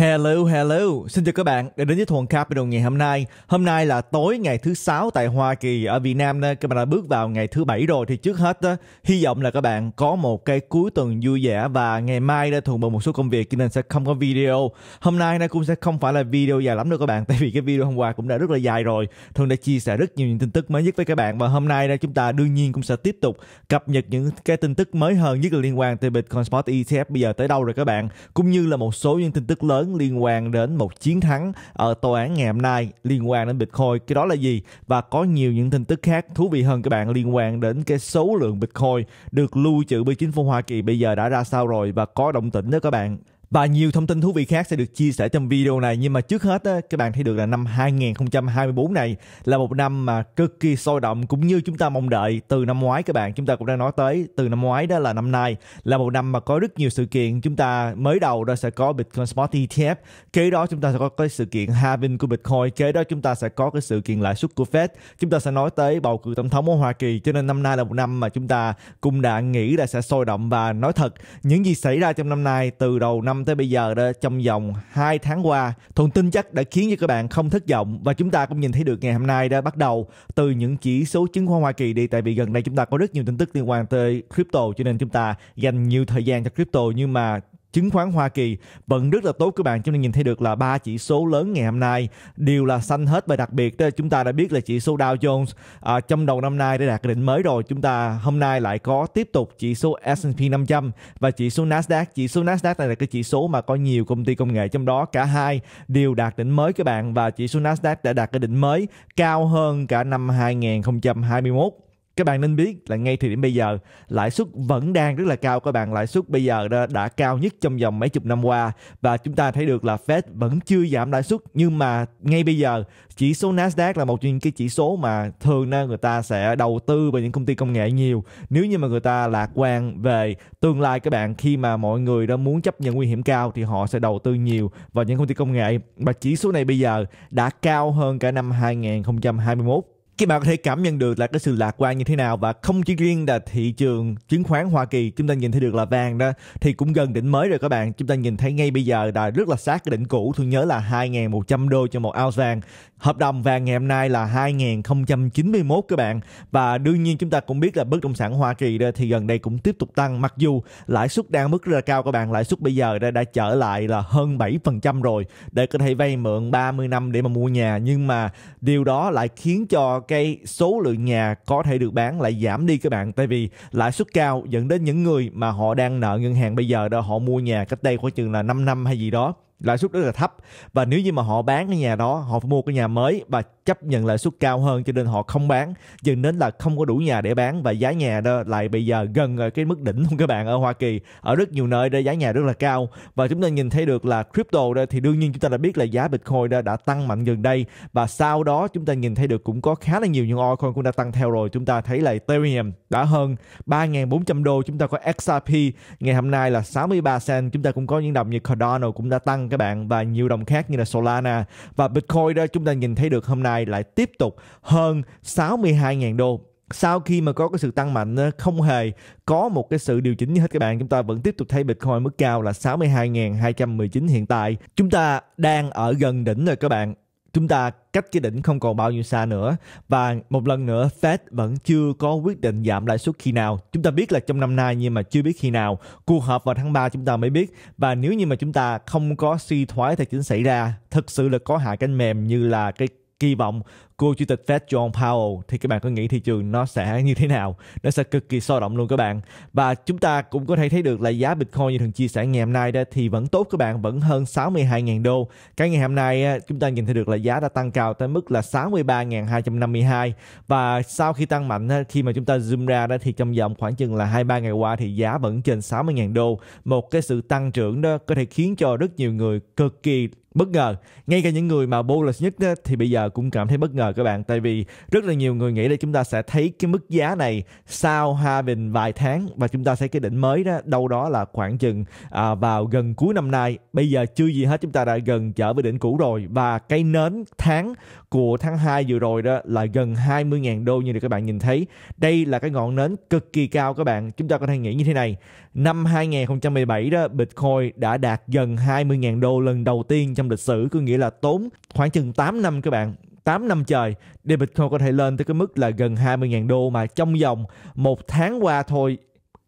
Hello, hello. Xin chào các bạn đã đến với Thuần Capital ngày hôm nay. Hôm nay là tối ngày thứ sáu tại Hoa Kỳ. Ở Việt Nam các bạn đã bước vào ngày thứ bảy rồi thì trước hết đó, hy vọng là các bạn có một cái cuối tuần vui vẻ và ngày mai đã thuận bằng một số công việc cho nên sẽ không có video. Hôm nay này cũng sẽ không phải là video dài lắm đâu các bạn tại vì cái video hôm qua cũng đã rất là dài rồi. Thuận đã chia sẻ rất nhiều những tin tức mới nhất với các bạn và hôm nay đây chúng ta đương nhiên cũng sẽ tiếp tục cập nhật những cái tin tức mới hơn nhất là liên quan tới Bitcoin Spot ETF bây giờ tới đâu rồi các bạn cũng như là một số những tin tức lớn liên quan đến một chiến thắng ở tòa án ngày hôm nay liên quan đến Bitcoin. Cái đó là gì? Và có nhiều những tin tức khác thú vị hơn các bạn liên quan đến cái số lượng Bitcoin được lưu trữ bởi chính phủ Hoa Kỳ bây giờ đã ra sao rồi và có động tĩnh đó các bạn. Và nhiều thông tin thú vị khác sẽ được chia sẻ trong video này nhưng mà trước hết các bạn thấy được là năm 2024 này là một năm mà cực kỳ sôi động cũng như chúng ta mong đợi từ năm ngoái các bạn chúng ta cũng đang nói tới từ năm ngoái đó là năm nay là một năm mà có rất nhiều sự kiện chúng ta mới đầu đó sẽ có Bitcoin Spot ETF kế đó chúng ta sẽ có cái sự kiện halving của Bitcoin kế đó chúng ta sẽ có cái sự kiện lãi suất của Fed chúng ta sẽ nói tới bầu cử tổng thống ở Hoa Kỳ cho nên năm nay là một năm mà chúng ta cũng đã nghĩ là sẽ sôi động và nói thật những gì xảy ra trong năm nay từ đầu năm tới bây giờ đó trong vòng 2 tháng qua, Thuận tin chắc đã khiến cho các bạn không thất vọng và chúng ta cũng nhìn thấy được ngày hôm nay đã bắt đầu từ những chỉ số chứng khoán Hoa Kỳ đi tại vì gần đây chúng ta có rất nhiều tin tức liên quan tới crypto cho nên chúng ta dành nhiều thời gian cho crypto nhưng mà chứng khoán Hoa Kỳ vẫn rất là tốt các bạn chúng ta nhìn thấy được là ba chỉ số lớn ngày hôm nay đều là xanh hết và đặc biệt đó chúng ta đã biết là chỉ số Dow Jones à, trong đầu năm nay đã đạt đỉnh mới rồi chúng ta hôm nay lại có tiếp tục chỉ số S&P 500 và chỉ số Nasdaq chỉ số Nasdaq này là cái chỉ số mà có nhiều công ty công nghệ trong đó cả hai đều đạt đỉnh mới các bạn và chỉ số Nasdaq đã đạt cái đỉnh mới cao hơn cả năm 2021 các bạn nên biết là ngay thời điểm bây giờ lãi suất vẫn đang rất là cao các bạn lãi suất bây giờ đã, đã cao nhất trong vòng mấy chục năm qua và chúng ta thấy được là Fed vẫn chưa giảm lãi suất nhưng mà ngay bây giờ chỉ số Nasdaq là một trong những cái chỉ số mà thường người ta sẽ đầu tư vào những công ty công nghệ nhiều nếu như mà người ta lạc quan về tương lai các bạn khi mà mọi người đã muốn chấp nhận nguy hiểm cao thì họ sẽ đầu tư nhiều vào những công ty công nghệ và chỉ số này bây giờ đã cao hơn cả năm 2021 các bạn có thể cảm nhận được là cái sự lạc quan như thế nào và không chỉ riêng là thị trường chứng khoán Hoa Kỳ chúng ta nhìn thấy được là vàng đó thì cũng gần đỉnh mới rồi các bạn chúng ta nhìn thấy ngay bây giờ là rất là sát cái đỉnh cũ tôi nhớ là 2.100 đô cho một ounce vàng hợp đồng vàng ngày hôm nay là 2.091 các bạn và đương nhiên chúng ta cũng biết là bất động sản Hoa Kỳ đó thì gần đây cũng tiếp tục tăng mặc dù lãi suất đang mức rất là cao các bạn lãi suất bây giờ đã, đã trở lại là hơn 7% rồi để có thể vay mượn 30 năm để mà mua nhà nhưng mà điều đó lại khiến cho cái số lượng nhà có thể được bán lại giảm đi các bạn tại vì lãi suất cao dẫn đến những người mà họ đang nợ ngân hàng bây giờ đó họ mua nhà cách đây khoảng chừng là 5 năm hay gì đó lãi suất rất là thấp và nếu như mà họ bán cái nhà đó họ phải mua cái nhà mới và chấp nhận lãi suất cao hơn cho nên họ không bán dẫn đến là không có đủ nhà để bán và giá nhà đó lại bây giờ gần cái mức đỉnh luôn các bạn ở Hoa Kỳ ở rất nhiều nơi đó giá nhà rất là cao và chúng ta nhìn thấy được là crypto đó thì đương nhiên chúng ta đã biết là giá Bitcoin đó đã tăng mạnh gần đây và sau đó chúng ta nhìn thấy được cũng có khá là nhiều những altcoin cũng đã tăng theo rồi chúng ta thấy là Ethereum đã hơn 3.400 đô chúng ta có XRP ngày hôm nay là 63 cent chúng ta cũng có những đồng như Cardano cũng đã tăng các bạn và nhiều đồng khác như là Solana và Bitcoin đó chúng ta nhìn thấy được hôm nay lại tiếp tục hơn 62.000 đô sau khi mà có cái sự tăng mạnh không hề có một cái sự điều chỉnh như hết các bạn chúng ta vẫn tiếp tục thấy Bitcoin mức cao là 62.219 hiện tại chúng ta đang ở gần đỉnh rồi các bạn chúng ta cách cái đỉnh không còn bao nhiêu xa nữa và một lần nữa Fed vẫn chưa có quyết định giảm lãi suất khi nào. Chúng ta biết là trong năm nay nhưng mà chưa biết khi nào. Cuộc họp vào tháng 3 chúng ta mới biết và nếu như mà chúng ta không có suy thoái tài chính xảy ra, thực sự là có hạ cánh mềm như là cái kỳ vọng cô chủ tịch Fed John Powell thì các bạn có nghĩ thị trường nó sẽ như thế nào? Nó sẽ cực kỳ sôi động luôn các bạn. Và chúng ta cũng có thể thấy được là giá Bitcoin như thường chia sẻ ngày hôm nay đó thì vẫn tốt các bạn, vẫn hơn 62.000 đô. Cái ngày hôm nay chúng ta nhìn thấy được là giá đã tăng cao tới mức là 63.252 và sau khi tăng mạnh khi mà chúng ta zoom ra đó thì trong vòng khoảng chừng là 23 ngày qua thì giá vẫn trên 60.000 đô. Một cái sự tăng trưởng đó có thể khiến cho rất nhiều người cực kỳ bất ngờ. Ngay cả những người mà bullish nhất đó, thì bây giờ cũng cảm thấy bất ngờ các bạn tại vì rất là nhiều người nghĩ là chúng ta sẽ thấy cái mức giá này sau ha bình vài tháng và chúng ta sẽ cái đỉnh mới đó đâu đó là khoảng chừng à, vào gần cuối năm nay bây giờ chưa gì hết chúng ta đã gần trở về đỉnh cũ rồi và cây nến tháng của tháng 2 vừa rồi đó là gần 20.000 đô như được các bạn nhìn thấy đây là cái ngọn nến cực kỳ cao các bạn chúng ta có thể nghĩ như thế này năm 2017 đó Bitcoin đã đạt gần 20.000 đô lần đầu tiên trong lịch sử có nghĩa là tốn khoảng chừng 8 năm các bạn 8 năm trời thì Bitcoin có thể lên tới cái mức là gần 20.000 đô mà trong vòng một tháng qua thôi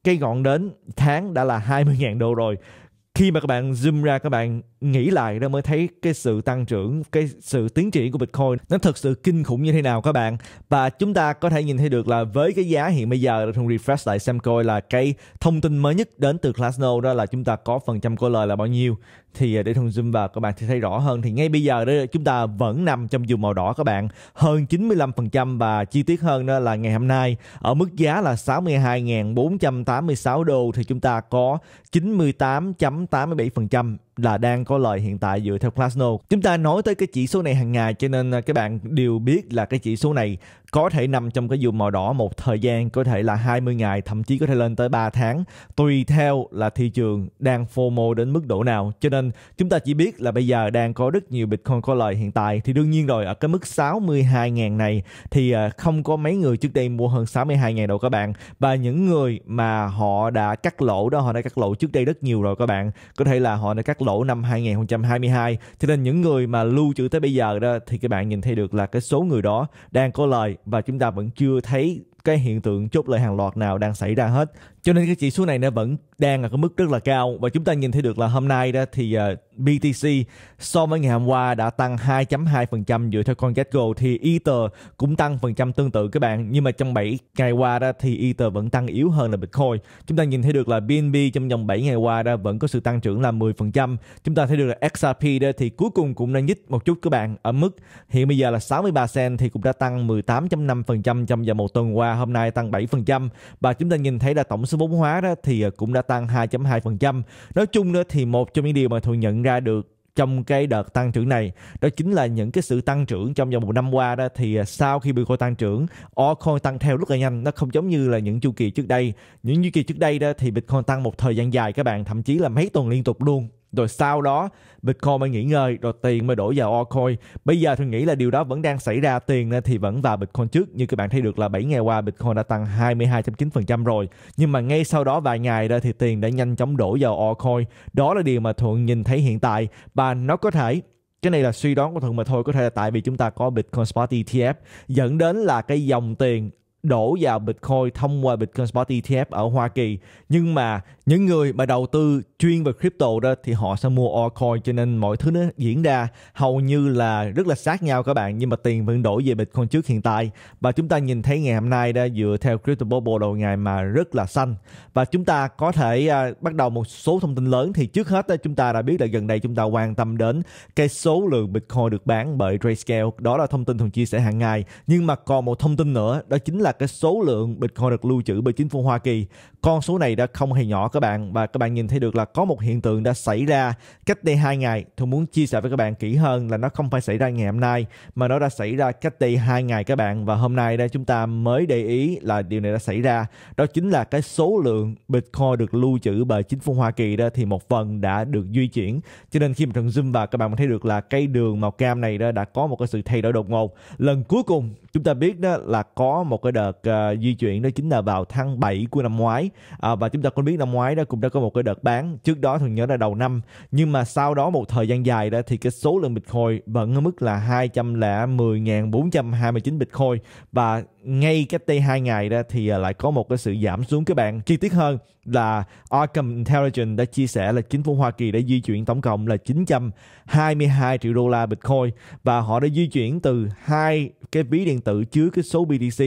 cái gọn đến tháng đã là 20.000 đô rồi khi mà các bạn zoom ra các bạn nghĩ lại ra mới thấy cái sự tăng trưởng, cái sự tiến triển của Bitcoin nó thật sự kinh khủng như thế nào các bạn. Và chúng ta có thể nhìn thấy được là với cái giá hiện bây giờ thường refresh lại xem coi là cái thông tin mới nhất đến từ classno đó là chúng ta có phần trăm của lời là bao nhiêu. Thì à, để thường zoom vào các bạn thì thấy rõ hơn thì ngay bây giờ đó chúng ta vẫn nằm trong vùng màu đỏ các bạn, hơn 95% và chi tiết hơn đó là ngày hôm nay ở mức giá là 62.486 đô thì chúng ta có 98.87% là đang có lời hiện tại dựa theo classno. Chúng ta nói tới cái chỉ số này hàng ngày cho nên à, các bạn đều biết là cái chỉ số này có thể nằm trong cái vùng màu đỏ một thời gian có thể là 20 ngày thậm chí có thể lên tới 3 tháng tùy theo là thị trường đang FOMO đến mức độ nào cho nên chúng ta chỉ biết là bây giờ đang có rất nhiều Bitcoin có lời hiện tại thì đương nhiên rồi ở cái mức 62.000 này thì à, không có mấy người trước đây mua hơn 62.000 đâu các bạn và những người mà họ đã cắt lỗ đó họ đã cắt lỗ trước đây rất nhiều rồi các bạn có thể là họ đã cắt lỗ năm 2022 cho nên những người mà lưu trữ tới bây giờ đó thì các bạn nhìn thấy được là cái số người đó đang có lời và chúng ta vẫn chưa thấy cái hiện tượng chốt lời hàng loạt nào đang xảy ra hết cho nên cái chỉ số này nó vẫn đang ở cái mức rất là cao và chúng ta nhìn thấy được là hôm nay đó thì ờ, BTC so với ngày hôm qua đã tăng 2.2% dựa theo con Getgo thì Ether cũng tăng phần trăm tương tự các bạn nhưng mà trong 7 ngày qua đó thì Ether vẫn tăng yếu hơn là Bitcoin chúng ta nhìn thấy được là BNB trong vòng 7 ngày qua đó vẫn có sự tăng trưởng là 10% chúng ta thấy được là XRP đó thì cuối cùng cũng đã nhích một chút các bạn ở mức hiện bây giờ là 63 cent thì cũng đã tăng 18.5% trong vòng một tuần qua hôm nay tăng 7% và chúng ta nhìn thấy là tổng số vốn hóa đó thì ờ, cũng đã tăng 2.2%. Nói chung nữa thì một trong những điều mà tôi nhận ra được trong cái đợt tăng trưởng này đó chính là những cái sự tăng trưởng trong vòng một năm qua đó thì ờ, sau khi Bitcoin tăng trưởng altcoin tăng theo rất là nhanh nó không giống như là những chu kỳ trước đây những chu kỳ trước đây đó thì Bitcoin tăng một thời gian dài các bạn thậm chí là mấy tuần liên tục luôn rồi sau đó Bitcoin mới nghỉ ngơi rồi tiền mới đổ vào altcoin bây giờ tôi nghĩ là điều đó vẫn đang xảy ra tiền thì vẫn vào Bitcoin trước như các bạn thấy được là 7 ngày qua Bitcoin đã tăng 22.9% rồi nhưng mà ngay sau đó vài ngày đó thì tiền đã nhanh chóng đổ vào altcoin đó là điều mà Thuận nhìn thấy hiện tại và nó có thể cái này là suy đoán của Thuận mà thôi có thể là tại vì chúng ta có Bitcoin Spot ETF dẫn đến là cái dòng tiền đổ vào Bitcoin thông qua Bitcoin Spot ETF ở Hoa Kỳ. Nhưng mà những người mà đầu tư chuyên về crypto đó thì họ sẽ mua altcoin cho nên mọi thứ nó diễn ra hầu như là rất là sát nhau các bạn nhưng mà tiền vẫn đổi về Bitcoin trước hiện tại và chúng ta nhìn thấy ngày hôm nay đã dựa theo crypto bubble đầu ngày mà rất là xanh và chúng ta có thể à, bắt đầu một số thông tin lớn thì trước hết đó, chúng ta đã biết là gần đây chúng ta quan tâm đến cái số lượng Bitcoin được bán bởi Grayscale đó là thông tin thường chia sẻ hàng ngày nhưng mà còn một thông tin nữa đó chính là cái số lượng Bitcoin được lưu trữ bởi chính phủ Hoa Kỳ con số này đã không hề nhỏ các bạn và các bạn nhìn thấy được là có một hiện tượng đã xảy ra cách đây 2 ngày. Tôi muốn chia sẻ với các bạn kỹ hơn là nó không phải xảy ra ngày hôm nay mà nó đã xảy ra cách đây 2 ngày các bạn và hôm nay đây chúng ta mới để ý là điều này đã xảy ra. Đó chính là cái số lượng Bitcoin được lưu trữ bởi chính phủ Hoa Kỳ đó thì một phần đã được di chuyển. Cho nên khi mà Trần zoom vào các bạn thấy được là cây đường màu cam này đó đã có một cái sự thay đổi đột ngột. Lần cuối cùng chúng ta biết đó là có một cái đợt uh, di chuyển đó chính là vào tháng 7 của năm ngoái à, và chúng ta cũng biết năm ngoái đó cũng đã có một cái đợt bán trước đó thường nhớ là đầu năm nhưng mà sau đó một thời gian dài đó thì cái số lượng Bitcoin vẫn ở mức là 210.429 Bitcoin và ngay cách đây hai ngày đó thì à, lại có một cái sự giảm xuống các bạn chi tiết hơn là Arkham Intelligence đã chia sẻ là chính phủ Hoa Kỳ đã di chuyển tổng cộng là 922 triệu đô la Bitcoin và họ đã di chuyển từ hai cái ví điện tử chứa cái số BTC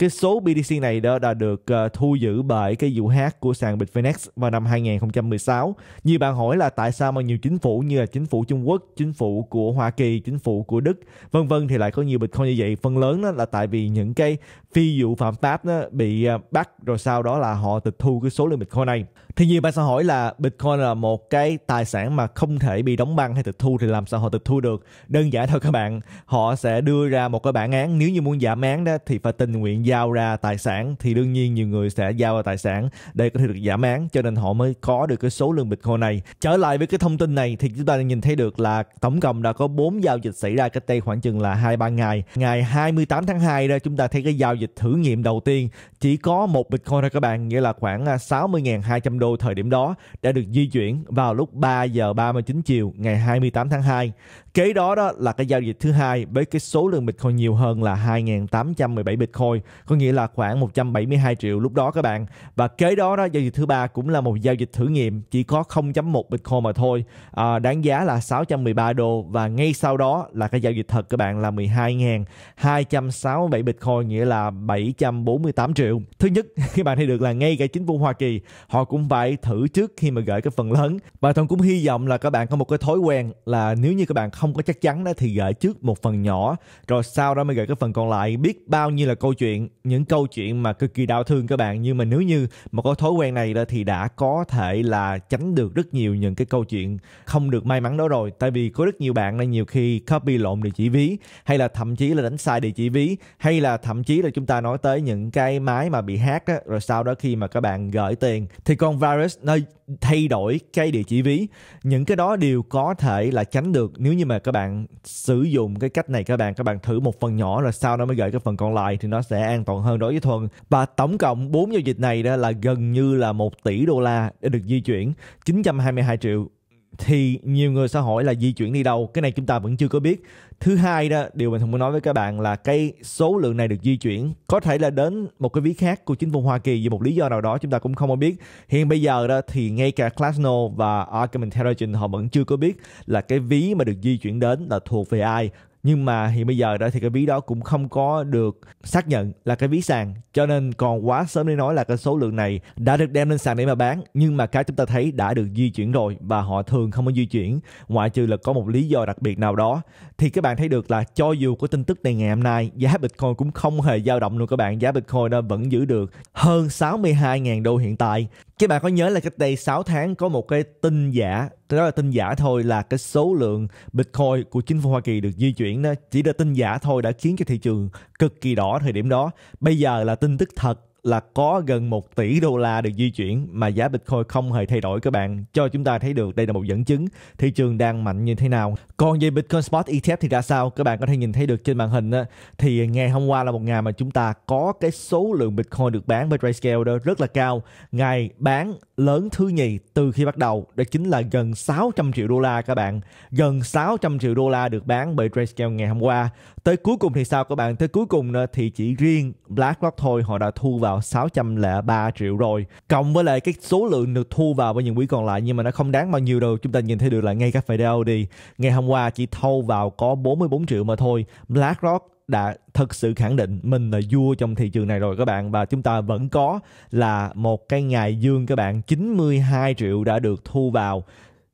cái số BTC này đó đã được uh, thu giữ bởi cái vụ hack của sàn Bitfinex vào năm 2016. Nhiều bạn hỏi là tại sao mà nhiều chính phủ như là chính phủ Trung Quốc, chính phủ của Hoa Kỳ, chính phủ của Đức, vân vân thì lại có nhiều Bitcoin như vậy. Phần lớn đó là tại vì những cái phi vụ phạm pháp đó bị à, bắt rồi sau đó là họ tịch thu cái số lượng bitcoin này thì nhiều bạn sẽ hỏi là bitcoin là một cái tài sản mà không thể bị đóng băng hay tịch thu thì làm sao họ tịch thu được đơn giản thôi các bạn họ sẽ đưa ra một cái bản án nếu như muốn giảm án đó thì phải tình nguyện giao ra tài sản thì đương nhiên nhiều người sẽ giao ra tài sản để có thể được giảm án cho nên họ mới có được cái số lượng bitcoin này trở lại với cái thông tin này thì chúng ta nhìn thấy được là tổng cộng đã có 4 giao dịch xảy ra cách đây khoảng chừng là hai ba ngày ngày 28 tháng 2 đó chúng ta thấy cái giao dịch thử nghiệm đầu tiên chỉ có một Bitcoin thôi các bạn, nghĩa là khoảng 60.200 à, đô thời điểm đó đã được di chuyển vào lúc 3 giờ 39 chiều ngày 28 tháng 2. Kế đó đó là cái giao dịch thứ hai với cái số lượng Bitcoin nhiều hơn là 2.817 Bitcoin, có nghĩa là khoảng 172 triệu lúc đó các bạn. Và kế đó đó giao dịch thứ ba cũng là một giao dịch thử nghiệm chỉ có 0.1 Bitcoin mà thôi, à, đáng giá là 613 đô và ngay sau đó là cái giao dịch thật các bạn là 12.267 Bitcoin nghĩa là 748 triệu. Thứ nhất các bạn thấy được là ngay cả chính phủ Hoa Kỳ họ cũng phải thử trước khi mà gửi cái phần lớn và thông cũng hy vọng là các bạn có một cái thói quen là nếu như các bạn không có chắc chắn đó thì gửi trước một phần nhỏ rồi sau đó mới gửi cái phần còn lại biết bao nhiêu là câu chuyện những câu chuyện mà cực kỳ đau thương các bạn nhưng mà nếu như mà có thói quen này đó thì đã có thể là tránh được rất nhiều những cái câu chuyện không được may mắn đó rồi tại vì có rất nhiều bạn là nhiều khi copy lộn địa chỉ ví hay là thậm chí là đánh sai địa chỉ ví hay là thậm chí là chúng ta nói tới những cái máy mà bị hack á, rồi sau đó khi mà các bạn gửi tiền thì con virus nó thay đổi cái địa chỉ ví những cái đó đều có thể là tránh được nếu như mà các bạn sử dụng cái cách này các bạn các bạn thử một phần nhỏ rồi sau đó mới gửi cái phần còn lại thì nó sẽ an toàn hơn đối với thuần và tổng cộng bốn giao dịch này đó là gần như là 1 tỷ đô la để được di chuyển 922 triệu thì nhiều người sẽ hỏi là di chuyển đi đâu cái này chúng ta vẫn chưa có biết thứ hai đó điều mình thường muốn nói với các bạn là cái số lượng này được di chuyển có thể là đến một cái ví khác của chính phủ Hoa Kỳ vì một lý do nào đó chúng ta cũng không có biết hiện bây giờ đó thì ngay cả Klasno và Argument Intelligence họ vẫn chưa có biết là cái ví mà được di chuyển đến là thuộc về ai nhưng mà hiện bây giờ đó thì cái ví đó cũng không có được xác nhận là cái ví sàn cho nên còn quá sớm để nói là cái số lượng này đã được đem lên sàn để mà bán nhưng mà cái chúng ta thấy đã được di chuyển rồi và họ thường không có di chuyển ngoại trừ là có một lý do đặc biệt nào đó thì các bạn thấy được là cho dù có tin tức này ngày hôm nay giá Bitcoin cũng không hề dao động luôn các bạn giá Bitcoin nó vẫn giữ được hơn 62.000 đô hiện tại các bạn có nhớ là cách đây 6 tháng có một cái tin giả đó là tin giả thôi là cái số lượng bitcoin của chính phủ hoa kỳ được di chuyển đó chỉ là tin giả thôi đã khiến cho thị trường cực kỳ đỏ thời điểm đó bây giờ là tin tức thật là có gần 1 tỷ đô la được di chuyển mà giá Bitcoin không hề thay đổi các bạn cho chúng ta thấy được đây là một dẫn chứng thị trường đang mạnh như thế nào. Còn về Bitcoin Spot ETF thì ra sao? Các bạn có thể nhìn thấy được trên màn hình á, thì ngày hôm qua là một ngày mà chúng ta có cái số lượng Bitcoin được bán với Grayscale đó rất là cao. Ngày bán lớn thứ nhì từ khi bắt đầu đó chính là gần 600 triệu đô la các bạn. Gần 600 triệu đô la được bán bởi Grayscale ngày hôm qua. Tới cuối cùng thì sao các bạn? Tới cuối cùng thì chỉ riêng BlackRock thôi họ đã thu vào 603 triệu rồi. Cộng với lại cái số lượng được thu vào với những quỹ còn lại nhưng mà nó không đáng bao nhiêu đâu. Chúng ta nhìn thấy được là ngay các Fidelity ngày hôm qua chỉ thâu vào có 44 triệu mà thôi. BlackRock đã thực sự khẳng định mình là vua trong thị trường này rồi các bạn và chúng ta vẫn có là một cái ngày dương các bạn 92 triệu đã được thu vào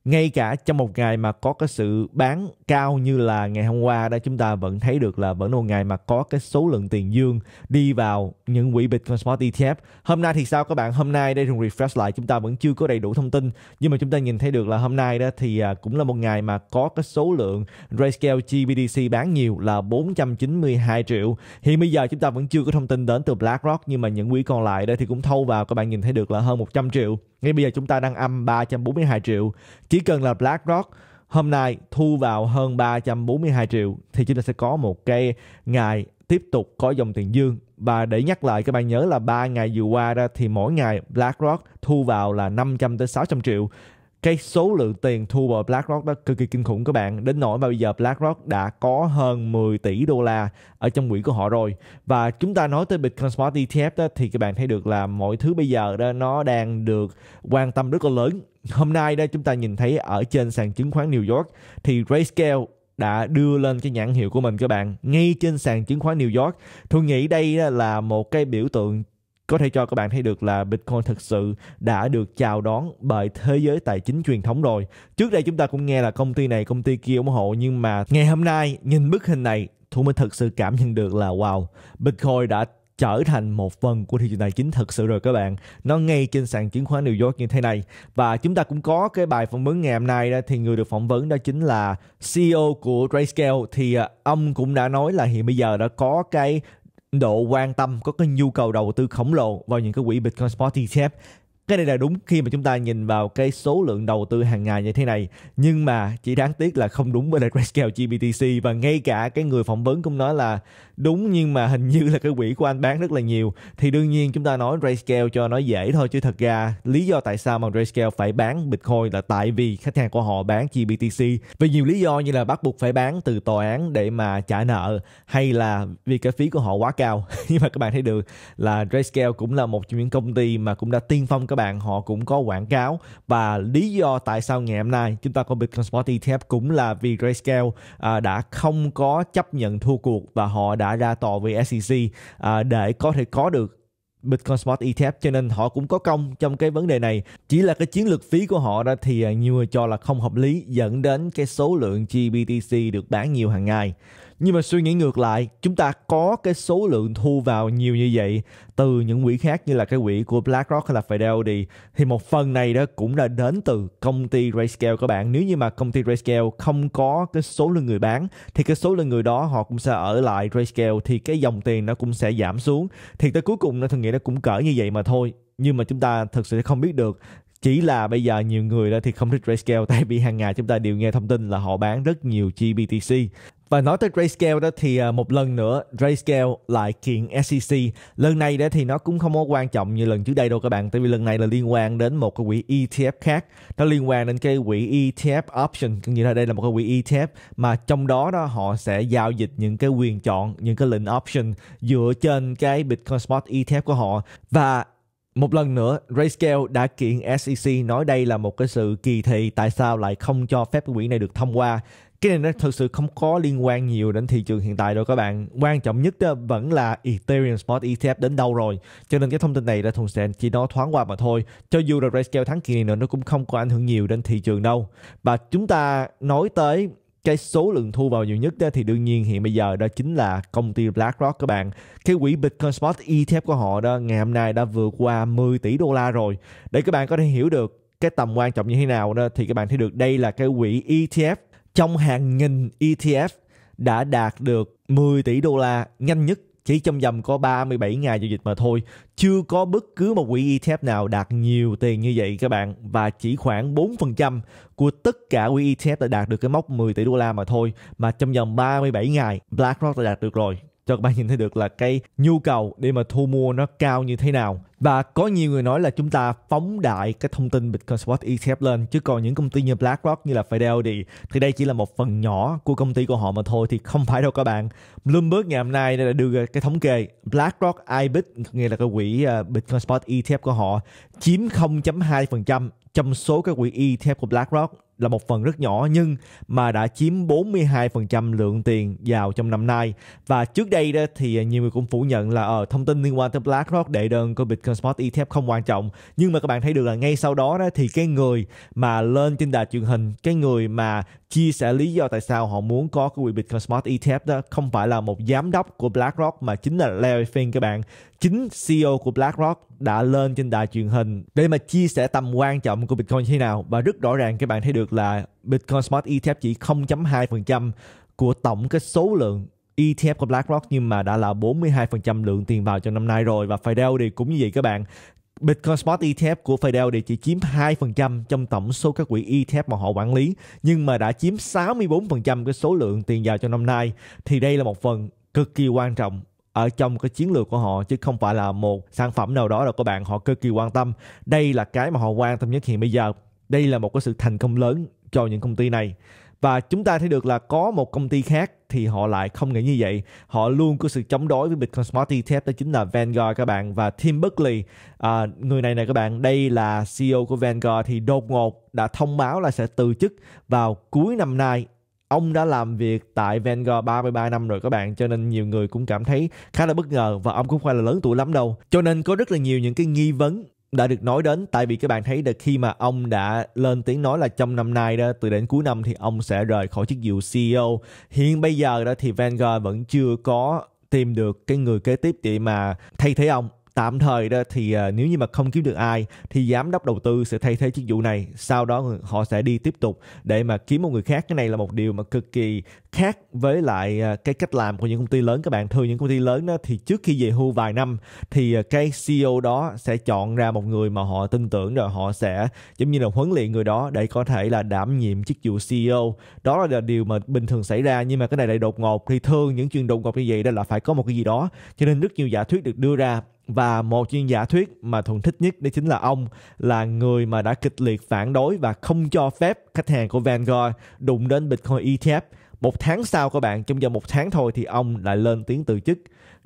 ngay cả trong một ngày mà có cái sự bán cao như là ngày hôm qua đó chúng ta vẫn thấy được là vẫn là một ngày mà có cái số lượng tiền dương đi vào những quỹ Bitcoin Spot ETF. Hôm nay thì sao các bạn? Hôm nay đây thường refresh lại chúng ta vẫn chưa có đầy đủ thông tin nhưng mà chúng ta nhìn thấy được là hôm nay đó thì à, cũng là một ngày mà có cái số lượng RayScale GBDC bán nhiều là 492 triệu. Hiện bây giờ chúng ta vẫn chưa có thông tin đến từ BlackRock nhưng mà những quỹ còn lại đây thì cũng thâu vào các bạn nhìn thấy được là hơn 100 triệu. Ngay bây giờ chúng ta đang âm 342 triệu. Chỉ cần là BlackRock hôm nay thu vào hơn 342 triệu thì chúng ta sẽ có một cái ngày tiếp tục có dòng tiền dương và để nhắc lại các bạn nhớ là ba ngày vừa qua đó thì mỗi ngày BlackRock thu vào là 500 tới 600 triệu cái số lượng tiền thu vào BlackRock đó cực kỳ kinh khủng các bạn đến nỗi mà bây giờ BlackRock đã có hơn 10 tỷ đô la ở trong quỹ của họ rồi và chúng ta nói tới Bitcoin Spot ETF đó, thì các bạn thấy được là mọi thứ bây giờ đó nó đang được quan tâm rất là lớn hôm nay đó chúng ta nhìn thấy ở trên sàn chứng khoán New York thì Grayscale đã đưa lên cái nhãn hiệu của mình các bạn ngay trên sàn chứng khoán New York. Tôi nghĩ đây là một cái biểu tượng có thể cho các bạn thấy được là Bitcoin thực sự đã được chào đón bởi thế giới tài chính truyền thống rồi. Trước đây chúng ta cũng nghe là công ty này, công ty kia ủng hộ nhưng mà ngày hôm nay nhìn bức hình này Thu mới thật sự cảm nhận được là wow, Bitcoin đã trở thành một phần của thị trường tài chính thực sự rồi các bạn nó ngay trên sàn chứng khoán New York như thế này và chúng ta cũng có cái bài phỏng vấn ngày hôm nay đó thì người được phỏng vấn đó chính là CEO của Grayscale thì à, ông cũng đã nói là hiện bây giờ đã có cái độ quan tâm có cái nhu cầu đầu tư khổng lồ vào những cái quỹ Bitcoin Spot ETF cái này là đúng khi mà chúng ta nhìn vào cái số lượng đầu tư hàng ngày như thế này nhưng mà chỉ đáng tiếc là không đúng với lại grayscale GBTC và ngay cả cái người phỏng vấn cũng nói là đúng nhưng mà hình như là cái quỹ của anh bán rất là nhiều thì đương nhiên chúng ta nói grayscale cho nó dễ thôi chứ thật ra lý do tại sao mà grayscale phải bán bitcoin là tại vì khách hàng của họ bán GBTC vì nhiều lý do như là bắt buộc phải bán từ tòa án để mà trả nợ hay là vì cái phí của họ quá cao nhưng mà các bạn thấy được là grayscale cũng là một trong những công ty mà cũng đã tiên phong cái bạn họ cũng có quảng cáo và lý do tại sao ngày hôm nay chúng ta có Bitcoin Spot ETF cũng là vì Grayscale à, đã không có chấp nhận thua cuộc và họ đã ra tòa với SEC à, để có thể có được Bitcoin Spot ETF cho nên họ cũng có công trong cái vấn đề này. Chỉ là cái chiến lược phí của họ đó thì à, nhiều người cho là không hợp lý dẫn đến cái số lượng GBTC được bán nhiều hàng ngày nhưng mà suy nghĩ ngược lại chúng ta có cái số lượng thu vào nhiều như vậy từ những quỹ khác như là cái quỹ của BlackRock hay là Fidelity thì một phần này đó cũng đã đến từ công ty RayScale các bạn nếu như mà công ty RayScale không có cái số lượng người bán thì cái số lượng người đó họ cũng sẽ ở lại RayScale thì cái dòng tiền nó cũng sẽ giảm xuống thì tới cuối cùng nó thường nghĩ nó cũng cỡ như vậy mà thôi nhưng mà chúng ta thực sự không biết được chỉ là bây giờ nhiều người đó thì không thích Grayscale tại vì hàng ngày chúng ta đều nghe thông tin là họ bán rất nhiều GBTC và nói tới Grayscale đó thì à, một lần nữa Grayscale lại kiện SEC. Lần này đó thì nó cũng không có quan trọng như lần trước đây đâu các bạn. Tại vì lần này là liên quan đến một cái quỹ ETF khác. Nó liên quan đến cái quỹ ETF option. Như là đây là một cái quỹ ETF mà trong đó đó họ sẽ giao dịch những cái quyền chọn, những cái lệnh option dựa trên cái Bitcoin Spot ETF của họ. Và một lần nữa, Grayscale đã kiện SEC nói đây là một cái sự kỳ thị tại sao lại không cho phép quỹ này được thông qua. Cái này nó thực sự không có liên quan nhiều đến thị trường hiện tại đâu các bạn. Quan trọng nhất đó vẫn là Ethereum Spot ETF đến đâu rồi. Cho nên cái thông tin này đã Thùng sẽ chỉ nó thoáng qua mà thôi. Cho dù là Grayscale thắng kỳ này nữa nó cũng không có ảnh hưởng nhiều đến thị trường đâu. Và chúng ta nói tới cái số lượng thu vào nhiều nhất đó, thì đương nhiên hiện bây giờ đó chính là công ty BlackRock các bạn cái quỹ Bitcoin Spot ETF của họ đó ngày hôm nay đã vượt qua 10 tỷ đô la rồi để các bạn có thể hiểu được cái tầm quan trọng như thế nào đó thì các bạn thấy được đây là cái quỹ ETF trong hàng nghìn ETF đã đạt được 10 tỷ đô la nhanh nhất chỉ trong vòng có 37 ngày giao dịch mà thôi. Chưa có bất cứ một quỹ ETF nào đạt nhiều tiền như vậy các bạn và chỉ khoảng 4% của tất cả quỹ ETF đã đạt được cái mốc 10 tỷ đô la mà thôi mà trong vòng 37 ngày BlackRock đã đạt được rồi cho các bạn nhìn thấy được là cái nhu cầu để mà thu mua nó cao như thế nào và có nhiều người nói là chúng ta phóng đại cái thông tin Bitcoin Spot ETF lên chứ còn những công ty như BlackRock như là Fidelity thì đây chỉ là một phần nhỏ của công ty của họ mà thôi thì không phải đâu các bạn. Bloomberg ngày hôm nay đã đưa ra cái thống kê BlackRock IBIT nghĩa là cái quỹ ờ, Bitcoin Spot ETF của họ chiếm 0.2% trong số các quỹ ETF của BlackRock là một phần rất nhỏ nhưng mà đã chiếm 42% lượng tiền vào trong năm nay và trước đây đó thì nhiều người cũng phủ nhận là ở ờ, uh, thông tin liên quan tới BlackRock đệ đơn của Bitcoin Spot ETF không quan trọng nhưng mà các bạn thấy được là ngay sau đó đó thì cái người mà lên trên đài truyền hình cái người mà chia sẻ lý do tại sao họ muốn có cái quỹ Bitcoin Smart ETF đó không phải là một giám đốc của BlackRock mà chính là Larry Fink các bạn chính CEO của BlackRock đã lên trên đài truyền hình để mà chia sẻ tầm quan trọng của Bitcoin như thế nào và rất rõ ràng các bạn thấy được là Bitcoin Smart ETF chỉ 0.2% của tổng cái số lượng ETF của BlackRock nhưng mà đã là 42% lượng tiền vào trong năm nay rồi và Fidelity cũng như vậy các bạn Bitcoin Spot ETF của Fidelity chỉ chiếm 2% trong tổng số các quỹ ETF mà họ quản lý nhưng mà đã chiếm 64% cái số lượng tiền vào trong năm nay thì đây là một phần cực kỳ quan trọng ở trong cái chiến lược của họ chứ không phải là một sản phẩm nào đó đâu, các bạn họ cực kỳ quan tâm. Đây là cái mà họ quan tâm nhất hiện bây giờ. Đây là một cái sự thành công lớn cho những công ty này và chúng ta thấy được là có một công ty khác thì họ lại không nghĩ như vậy họ luôn có sự chống đối với Bitcoin Smarty Tech đó chính là Vanguard các bạn và Tim Buckley à, người này nè các bạn đây là CEO của Vanguard thì đột ngột đã thông báo là sẽ từ chức vào cuối năm nay ông đã làm việc tại Vanguard 33 năm rồi các bạn cho nên nhiều người cũng cảm thấy khá là bất ngờ và ông cũng không phải là lớn tuổi lắm đâu cho nên có rất là nhiều những cái nghi vấn đã được nói đến tại vì các bạn thấy là khi mà ông đã lên tiếng nói là trong năm nay đó từ đến cuối năm thì ông sẽ rời khỏi chức vụ CEO hiện bây giờ đó thì Vanguard vẫn chưa có tìm được cái người kế tiếp để mà thay thế ông Tạm thời đó thì à, nếu như mà không kiếm được ai thì giám đốc đầu tư sẽ thay thế chức vụ này, sau đó họ sẽ đi tiếp tục để mà kiếm một người khác. Cái này là một điều mà cực kỳ khác với lại à, cái cách làm của những công ty lớn các bạn. Thường những công ty lớn đó thì trước khi về hưu vài năm thì à, cái CEO đó sẽ chọn ra một người mà họ tin tưởng rồi họ sẽ giống như là huấn luyện người đó để có thể là đảm nhiệm chức vụ CEO. Đó là điều mà bình thường xảy ra nhưng mà cái này lại đột ngột thì thường những chuyện đột ngột như vậy đó là phải có một cái gì đó. Cho nên rất nhiều giả thuyết được đưa ra và một chuyên giả thuyết mà thuần thích nhất đó chính là ông là người mà đã kịch liệt phản đối và không cho phép khách hàng của Vanguard đụng đến Bitcoin ETF một tháng sau các bạn trong vòng một tháng thôi thì ông lại lên tiếng từ chức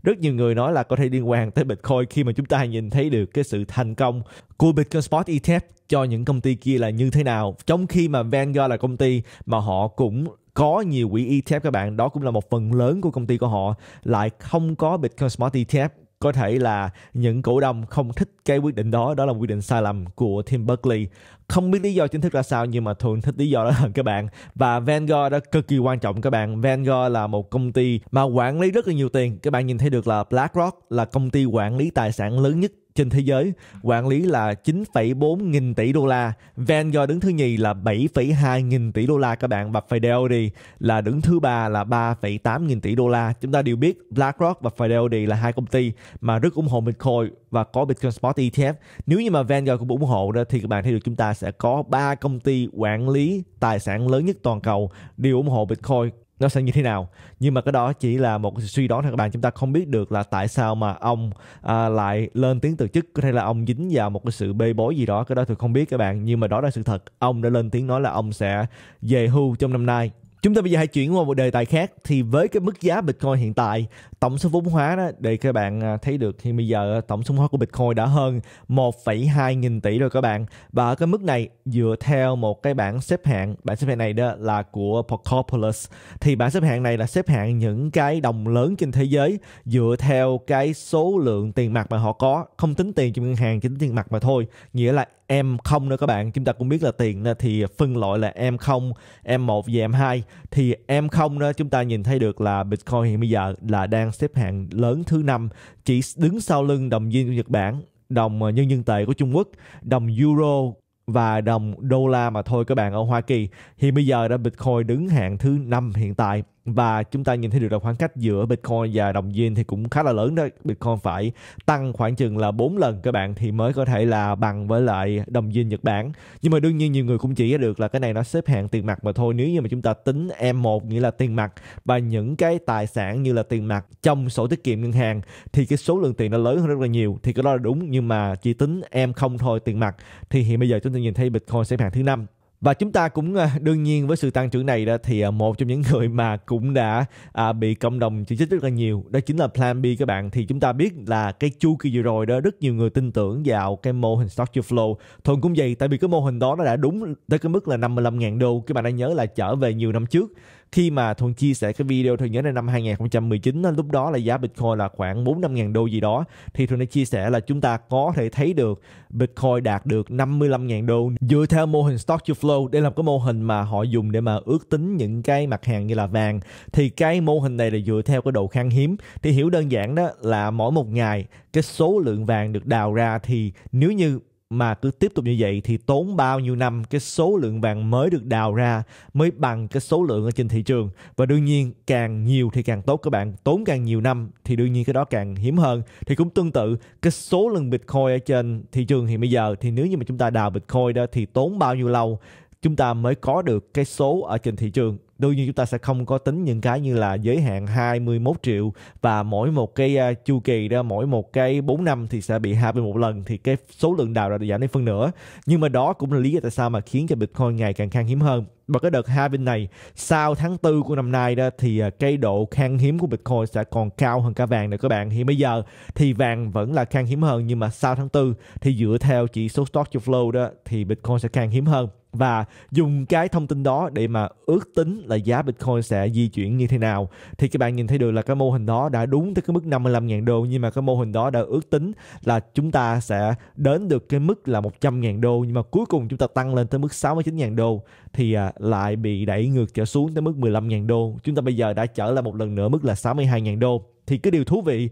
rất nhiều người nói là có thể liên quan tới Bitcoin khi mà chúng ta nhìn thấy được cái sự thành công của Bitcoin Spot ETF cho những công ty kia là như thế nào trong khi mà Vanguard là công ty mà họ cũng có nhiều quỹ ETF các bạn đó cũng là một phần lớn của công ty của họ lại không có Bitcoin Spot ETF có thể là những cổ đông không thích cái quyết định đó đó là quyết định sai lầm của Tim Berkley không biết lý do chính thức ra sao nhưng mà thường thích lý do đó là các bạn và Vanguard đó cực kỳ quan trọng các bạn Vanguard là một công ty mà quản lý rất là nhiều tiền các bạn nhìn thấy được là BlackRock là công ty quản lý tài sản lớn nhất trên thế giới, quản lý là 9,4 nghìn tỷ đô la. Vanguard đứng thứ nhì là 7,2 nghìn tỷ đô la các bạn và Fidelity là đứng thứ ba là 3,8 nghìn tỷ đô la. Chúng ta đều biết BlackRock và Fidelity là hai công ty mà rất ủng hộ Bitcoin và có Bitcoin Spot ETF. Nếu như mà Vanguard cũng ủng hộ đó thì các bạn thấy được chúng ta sẽ có ba công ty quản lý tài sản lớn nhất toàn cầu đều ủng hộ Bitcoin nó sẽ như thế nào nhưng mà cái đó chỉ là một suy đoán thôi các bạn chúng ta không biết được là tại sao mà ông à, lại lên tiếng từ chức có thể là ông dính vào một cái sự bê bối gì đó cái đó tôi không biết các bạn nhưng mà đó là sự thật ông đã lên tiếng nói là ông sẽ về hưu trong năm nay Chúng ta bây giờ hãy chuyển qua một đề tài khác thì với cái mức giá Bitcoin hiện tại, tổng số vốn hóa đó để các bạn à, thấy được thì bây giờ tổng số vốn hóa của Bitcoin đã hơn 1,2 nghìn tỷ rồi các bạn. Và ở cái mức này dựa theo một cái bảng xếp hạng, bảng xếp hạng này đó là của Porkopolis. Thì bảng xếp hạng này là xếp hạng những cái đồng lớn trên thế giới dựa theo cái số lượng tiền mặt mà họ có, không tính tiền trong ngân hàng, chỉ tính tiền mặt mà thôi. Nghĩa là m không nữa các bạn chúng ta cũng biết là tiền thì phân loại là m 0 m 1 và m 2 thì m 0 đó chúng ta nhìn thấy được là bitcoin hiện bây giờ là đang xếp hạng lớn thứ năm chỉ đứng sau lưng đồng yên của nhật bản đồng ờ, nhân dân tệ của trung quốc đồng euro và đồng đô la mà thôi các bạn ở Hoa Kỳ. Thì bây giờ đã Bitcoin đứng hạng thứ năm hiện tại và chúng ta nhìn thấy được là khoảng cách giữa Bitcoin và đồng yên thì cũng khá là lớn đó. Bitcoin phải tăng khoảng chừng là 4 lần các bạn thì mới có thể là bằng với lại đồng yên Nhật Bản. Nhưng mà đương nhiên nhiều người cũng chỉ ra được là cái này nó xếp hạng tiền mặt mà thôi. Nếu như mà chúng ta tính M1 nghĩa là tiền mặt và những cái tài sản như là tiền mặt trong sổ tiết kiệm ngân hàng thì cái số lượng tiền nó lớn hơn rất là nhiều thì cái đó là đúng nhưng mà chỉ tính em không thôi tiền mặt thì hiện bây giờ chúng ta nhìn thấy Bitcoin xếp hạng thứ năm và chúng ta cũng à, đương nhiên với sự tăng trưởng này đó thì à, một trong những người mà cũng đã à, bị cộng đồng chỉ trích rất là nhiều đó chính là Plan B các bạn thì chúng ta biết là cái chu kỳ vừa rồi đó rất nhiều người tin tưởng vào cái mô hình stock to flow thuần cũng vậy tại vì cái mô hình đó nó đã đúng tới cái mức là 55.000 đô các bạn đã nhớ là trở về nhiều năm trước khi mà Thuận chia sẻ cái video Thuận nhớ là năm 2019 lúc đó là giá Bitcoin là khoảng 4 5 ngàn đô gì đó thì Thuận đã chia sẻ là chúng ta có thể thấy được Bitcoin đạt được 55 ngàn đô dựa theo mô hình stock to flow đây là một cái mô hình mà họ dùng để mà ước tính những cái mặt hàng như là vàng thì cái mô hình này là dựa theo cái độ khan hiếm thì hiểu đơn giản đó là mỗi một ngày cái số lượng vàng được đào ra thì nếu như mà cứ tiếp tục như vậy thì tốn bao nhiêu năm cái số lượng vàng mới được đào ra mới bằng cái số lượng ở trên thị trường và đương nhiên càng nhiều thì càng tốt các bạn tốn càng nhiều năm thì đương nhiên cái đó càng hiếm hơn thì cũng tương tự cái số lượng bitcoin ở trên thị trường hiện bây giờ thì nếu như mà chúng ta đào bitcoin đó thì tốn bao nhiêu lâu chúng ta mới có được cái số ở trên thị trường đương nhiên chúng ta sẽ không có tính những cái như là giới hạn 21 triệu và mỗi một cái à, chu kỳ đó mỗi một cái 4 năm thì sẽ bị hai một lần thì cái số lượng đào đã giảm đi phân nửa nhưng mà đó cũng là lý do tại sao mà khiến cho Bitcoin ngày càng khan hiếm hơn và cái đợt hai bên này sau tháng tư của năm nay đó thì à, cái độ khan hiếm của Bitcoin sẽ còn cao hơn cả vàng nữa các bạn. Hiện bây giờ thì vàng vẫn là khan hiếm hơn nhưng mà sau tháng tư thì dựa theo chỉ số stock to flow đó thì Bitcoin sẽ khan hiếm hơn và dùng cái thông tin đó để mà ước tính là giá Bitcoin sẽ di chuyển như thế nào thì các bạn nhìn thấy được là cái mô hình đó đã đúng tới cái mức 55.000 đô nhưng mà cái mô hình đó đã ước tính là chúng ta sẽ đến được cái mức là 100.000 đô nhưng mà cuối cùng chúng ta tăng lên tới mức 69.000 đô thì à, lại bị đẩy ngược trở xuống tới mức 15.000 đô chúng ta bây giờ đã trở lại một lần nữa mức là 62.000 đô thì cái điều thú vị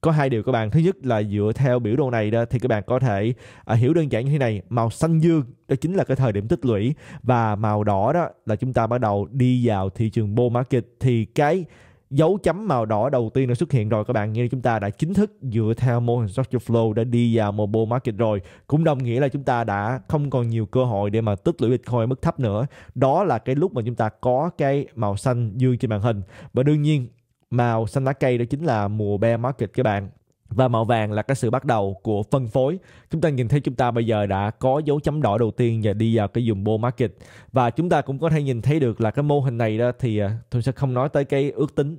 có hai điều các bạn thứ nhất là dựa theo biểu đồ này đó thì các bạn có thể à, hiểu đơn giản như thế này màu xanh dương đó chính là cái thời điểm tích lũy và màu đỏ đó là chúng ta bắt đầu đi vào thị trường bull market thì cái dấu chấm màu đỏ đầu tiên đã xuất hiện rồi các bạn nghĩa là chúng ta đã chính thức dựa theo mô hình structure flow đã đi vào một bull market rồi cũng đồng nghĩa là chúng ta đã không còn nhiều cơ hội để mà tích lũy bitcoin mức thấp nữa đó là cái lúc mà chúng ta có cái màu xanh dương trên màn hình và đương nhiên màu xanh lá cây đó chính là mùa bear market các bạn và màu vàng là cái sự bắt đầu của phân phối chúng ta nhìn thấy chúng ta bây giờ đã có dấu chấm đỏ đầu tiên và đi vào cái bull market và chúng ta cũng có thể nhìn thấy được là cái mô hình này đó thì à, tôi sẽ không nói tới cái ước tính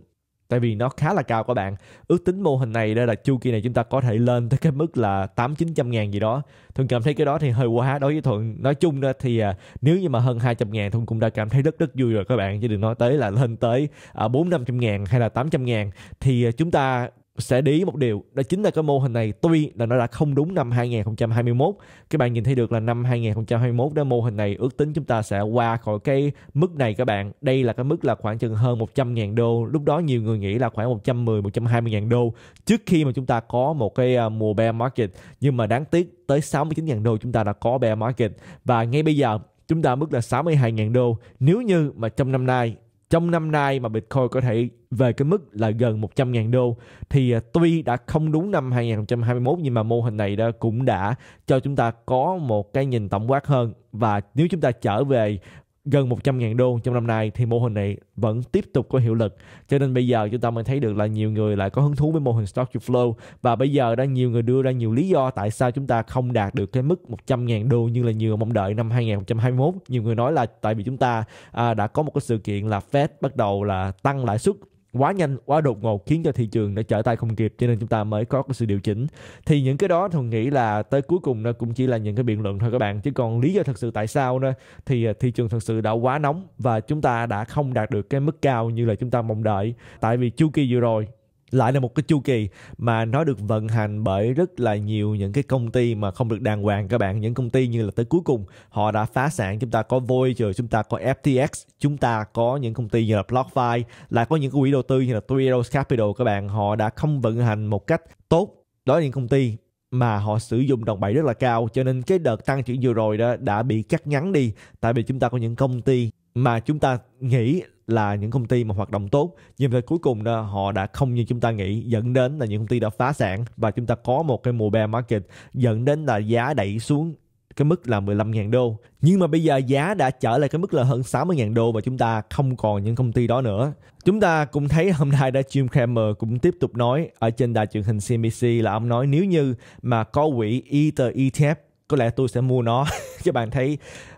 tại vì nó khá là cao các bạn ước tính mô hình này đây là chu kỳ này chúng ta có thể lên tới cái mức là tám chín trăm ngàn gì đó thuận cảm thấy cái đó thì hơi quá đối với thuận nói chung đó thì à, nếu như mà hơn hai trăm ngàn thuận cũng đã cảm thấy rất rất vui rồi các bạn chứ đừng nói tới là lên tới à, bốn năm trăm ngàn hay là tám trăm ngàn thì à, chúng ta sẽ để ý một điều đó chính là cái mô hình này tuy là nó đã không đúng năm 2021 các bạn nhìn thấy được là năm 2021 đó mô hình này ước tính chúng ta sẽ qua khỏi cái mức này các bạn đây là cái mức là khoảng chừng hơn 100.000 đô lúc đó nhiều người nghĩ là khoảng 110 120.000 đô trước khi mà chúng ta có một cái à, mùa bear market nhưng mà đáng tiếc tới 69.000 đô chúng ta đã có bear market và ngay bây giờ chúng ta mức là 62.000 đô nếu như mà trong năm nay trong năm nay mà Bitcoin có thể về cái mức là gần 100.000 đô thì à, tuy đã không đúng năm 2021 nhưng mà mô hình này đó cũng đã cho chúng ta có một cái nhìn tổng quát hơn và nếu chúng ta trở về gần 100.000 đô trong năm nay thì mô hình này vẫn tiếp tục có hiệu lực. Cho nên bây giờ chúng ta mới thấy được là nhiều người lại có hứng thú với mô hình Stock to Flow và bây giờ đang nhiều người đưa ra nhiều lý do tại sao chúng ta không đạt được cái mức 100.000 đô như là nhiều mong đợi năm 2021. Nhiều người nói là tại vì chúng ta à, đã có một cái sự kiện là Fed bắt đầu là tăng lãi suất quá nhanh quá đột ngột khiến cho thị trường đã trở tay không kịp cho nên chúng ta mới có cái sự điều chỉnh thì những cái đó thường nghĩ là tới cuối cùng nó cũng chỉ là những cái biện luận thôi các bạn chứ còn lý do thật sự tại sao nữa thì à, thị trường thật sự đã quá nóng và chúng ta đã không đạt được cái mức cao như là chúng ta mong đợi tại vì chu kỳ vừa rồi lại là một cái chu kỳ mà nó được vận hành bởi rất là nhiều những cái công ty mà không được đàng hoàng các bạn những công ty như là tới cuối cùng họ đã phá sản chúng ta có Voyager chúng ta có FTX chúng ta có những công ty như là BlockFi lại có những cái quỹ đầu tư như là Three Arrows Capital các bạn họ đã không vận hành một cách tốt đó là những công ty mà họ sử dụng đồng bậy rất là cao cho nên cái đợt tăng trưởng vừa rồi đó đã bị cắt ngắn đi tại vì chúng ta có những công ty mà chúng ta nghĩ là những công ty mà hoạt động tốt nhưng mà cuối cùng đó, họ đã không như chúng ta nghĩ dẫn đến là những công ty đã phá sản và chúng ta có một cái mùa bear market dẫn đến là giá đẩy xuống cái mức là 15.000 đô. Nhưng mà bây giờ giá đã trở lại cái mức là hơn 60.000 đô và chúng ta không còn những công ty đó nữa. Chúng ta cũng thấy hôm nay đã Jim Cramer cũng tiếp tục nói ở trên đài truyền hình CNBC là ông nói nếu như mà có quỹ Ether ETF e có lẽ tôi sẽ mua nó các bạn thấy